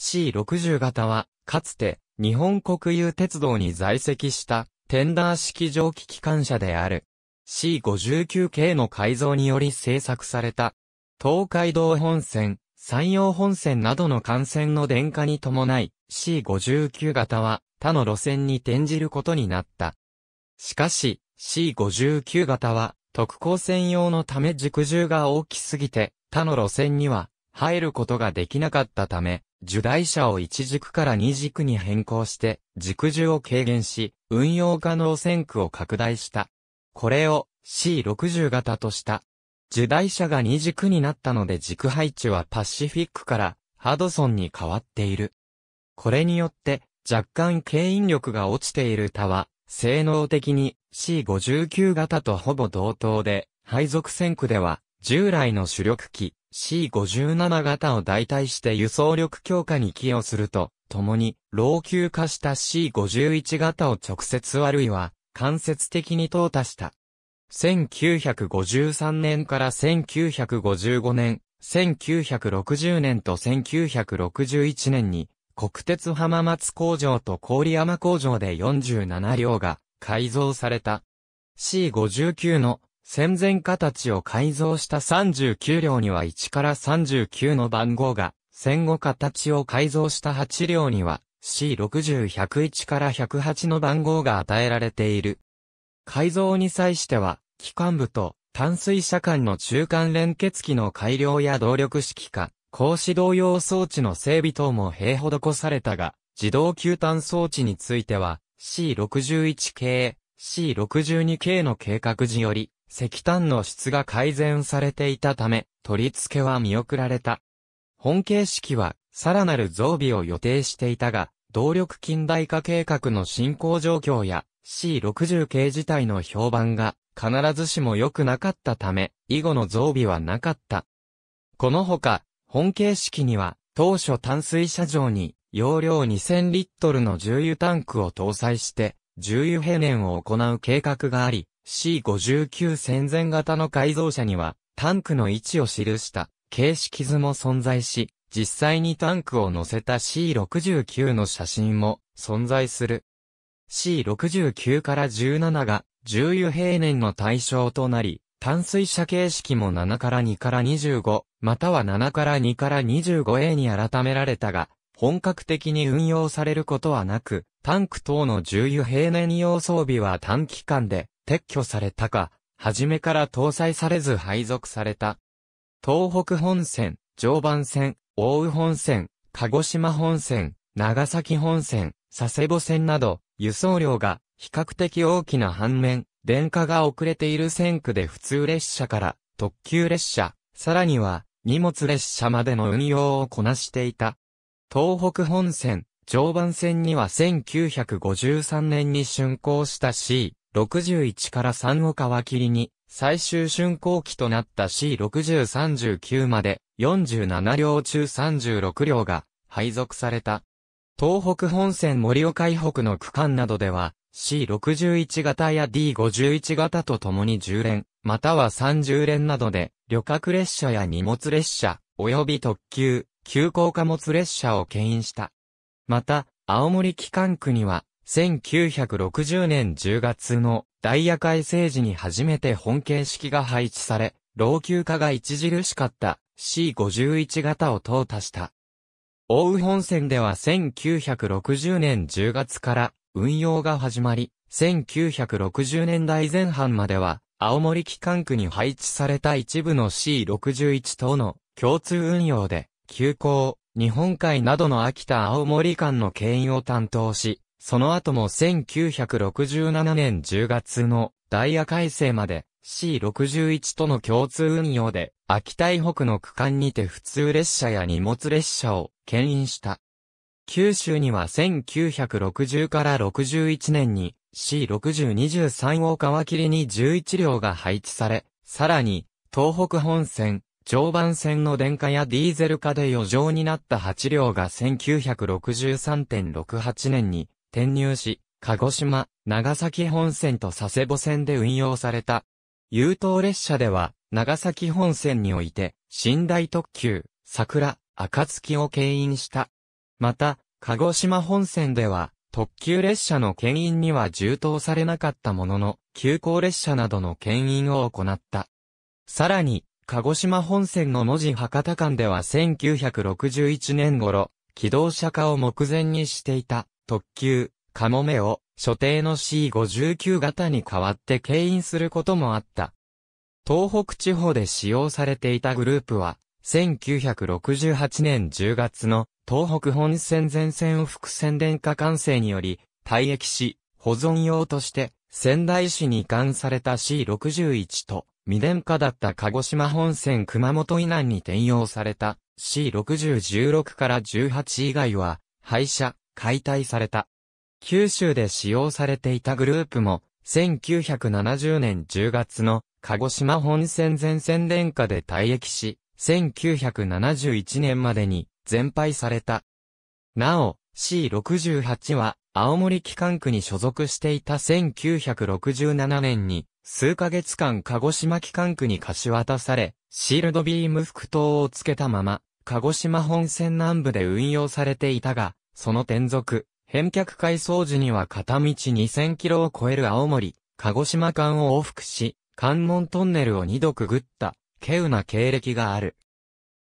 C60 型は、かつて、日本国有鉄道に在籍した、テンダー式蒸気機関車である。C59 系の改造により製作された、東海道本線、山陽本線などの幹線の電化に伴い、C59 型は他の路線に転じることになった。しかし、C59 型は特攻専用のため軸重が大きすぎて、他の路線には入ることができなかったため、受代車を一軸から二軸に変更して、軸樹を軽減し、運用可能線区を拡大した。これを C60 型とした。受代車が二軸になったので軸配置はパシフィックからハドソンに変わっている。これによって、若干牽引力が落ちている他は、性能的に C59 型とほぼ同等で、配属線区では従来の主力機 C57 型を代替して輸送力強化に寄与すると、ともに老朽化した C51 型を直接あるいは間接的に淘汰した。1953年から1955年、1960年と1961年に、国鉄浜松工場と郡山工場で47両が改造された。C59 の戦前形を改造した39両には1から39の番号が、戦後形を改造した8両には C60-101 から108の番号が与えられている。改造に際しては、機関部と淡水車間の中間連結機の改良や動力式化、格子同様装置の整備等も併施されたが、自動吸炭装置については C61 系、C62 系の計画時より石炭の質が改善されていたため、取り付けは見送られた。本形式は、さらなる増備を予定していたが、動力近代化計画の進行状況や、C60 系自体の評判が、必ずしも良くなかったため、以後の増備はなかった。このほか、本形式には、当初淡水車上に、容量2000リットルの重油タンクを搭載して、重油平燃を行う計画があり、C59 戦前型の改造車には、タンクの位置を記した形式図も存在し、実際にタンクを乗せた C69 の写真も存在する。C69 から17が重油平年の対象となり、淡水車形式も7から2から25、または7から2から 25A に改められたが、本格的に運用されることはなく、タンク等の重油平年用装備は短期間で撤去されたか、初めから搭載されず配属された。東北本線、常磐線、大宇本線、鹿児島本線、長崎本線、佐世保線など、輸送量が比較的大きな反面、電化が遅れている線区で普通列車から特急列車、さらには荷物列車までの運用をこなしていた。東北本線、常磐線には1953年に竣工した C、61から3を皮切りに、最終竣工期となった C6039 まで、47両中36両が配属された。東北本線森岡以北の区間などでは、C61 型や D51 型と共に10連、または30連などで、旅客列車や荷物列車、及び特急、急行貨物列車を牽引した。また、青森機関区には、1960年10月のダイヤ改正時に初めて本形式が配置され、老朽化が著しかった C51 型を淘汰した。大宇本線では1960年10月から運用が始まり、1960年代前半までは、青森機関区に配置された一部の C61 等の共通運用で、急行、日本海などの秋田青森間の牽引を担当し、その後も1967年10月のダイヤ改正まで C61 との共通運用で秋田北の区間にて普通列車や荷物列車を牽引した。九州には1960から61年に C6023 を皮切りに11両が配置され、さらに東北本線、常磐線の電化やディーゼル化で余剰になった8両が1963.68年に転入し、鹿児島、長崎本線と佐世保線で運用された。優等列車では、長崎本線において、寝台特急、桜、暁を牽引した。また、鹿児島本線では、特急列車の牽引には充当されなかったものの、急行列車などの牽引を行った。さらに、鹿児島本線の文字博多間では1961年頃、機動車化を目前にしていた特急、カモメを、所定の C59 型に代わって牽引することもあった。東北地方で使用されていたグループは、1968年10月の東北本線全線を副線電化管制により、退役し、保存用として、仙台市に移管された C61 と、未電化だった鹿児島本線熊本以南に転用された C6016 から18以外は、廃車、解体された。九州で使用されていたグループも、1970年10月の鹿児島本線全線電化で退役し、1971年までに全廃された。なお、C68 は青森機関区に所属していた1967年に数ヶ月間鹿児島機関区に貸し渡され、シールドビーム副灯をつけたまま、鹿児島本線南部で運用されていたが、その転属、返却改装時には片道2000キロを超える青森、鹿児島間を往復し、関門トンネルを二度くぐった、稀有な経歴がある。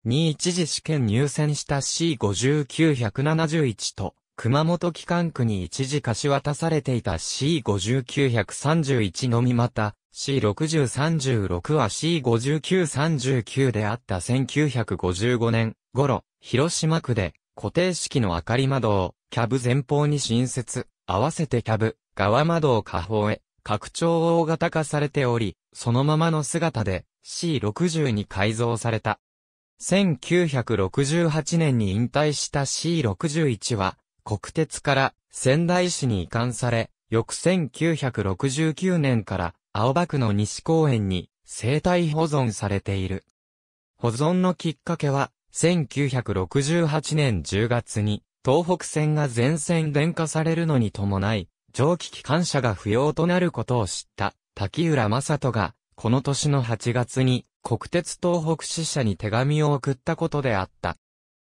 に一次試験入選した c 5 9 7 1と、熊本機関区に一時貸し渡されていた c 5 9 3 1のみまた、C6036 は C5939 であった1955年頃、広島区で固定式の明かり窓を、キャブ前方に新設、合わせてキャブ、側窓を下方へ、拡張大型化されており、そのままの姿で C60 に改造された。1968年に引退した C61 は、国鉄から仙台市に移管され、翌1969年から青葉区の西公園に生態保存されている。保存のきっかけは、1968年10月に、東北線が全線電化されるのに伴い、蒸気機関車が不要となることを知った滝浦正人が、この年の8月に国鉄東北支社に手紙を送ったことであった。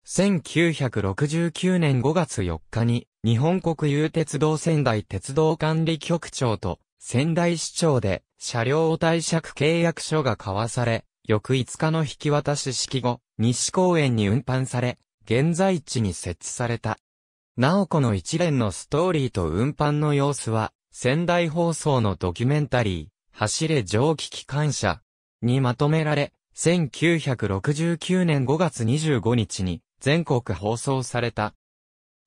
1969年5月4日に日本国有鉄道仙台鉄道管理局長と仙台市長で車両を貸借契約書が交わされ、翌5日の引き渡し式後、西公園に運搬され、現在地に設置された。なおこの一連のストーリーと運搬の様子は、仙台放送のドキュメンタリー、走れ蒸気機関車にまとめられ、1969年5月25日に全国放送された。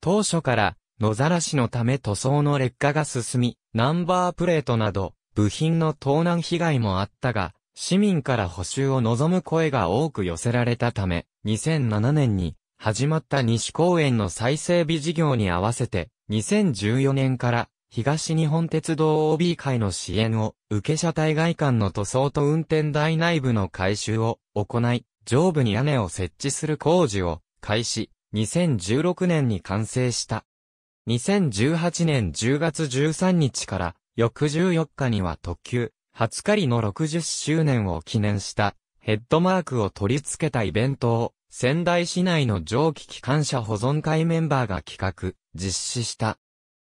当初から野ざらしのため塗装の劣化が進み、ナンバープレートなど部品の盗難被害もあったが、市民から補修を望む声が多く寄せられたため、2007年に始まった西公園の再整備事業に合わせて、2014年から東日本鉄道 OB 会の支援を受け車体外観の塗装と運転台内部の改修を行い、上部に屋根を設置する工事を開始、2016年に完成した。2018年10月13日から翌14日には特急、初狩りの60周年を記念したヘッドマークを取り付けたイベントを仙台市内の蒸気機関車保存会メンバーが企画、実施した。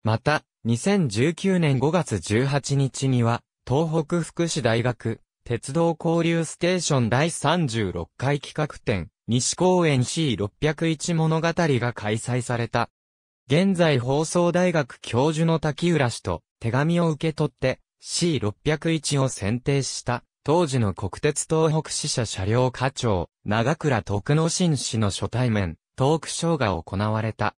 また、2019年5月18日には、東北福祉大学、鉄道交流ステーション第36回企画展、西公園 C601 物語が開催された。現在放送大学教授の滝浦氏と手紙を受け取って、C601 を選定した当時の国鉄東北支社車両課長、長倉徳之進氏の初対面、トークショーが行われた。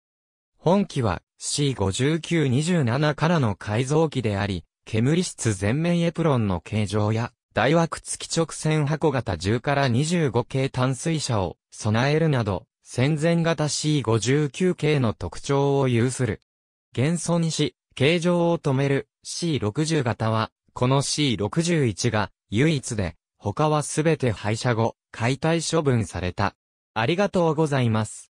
本機は C5927 からの改造機であり、煙室全面エプロンの形状や、大枠付き直線箱型10から25系淡水車を備えるなど、戦前型 C59 系の特徴を有する。現存し、形状を止める C60 型は、この C61 が唯一で、他はすべて廃車後、解体処分された。ありがとうございます。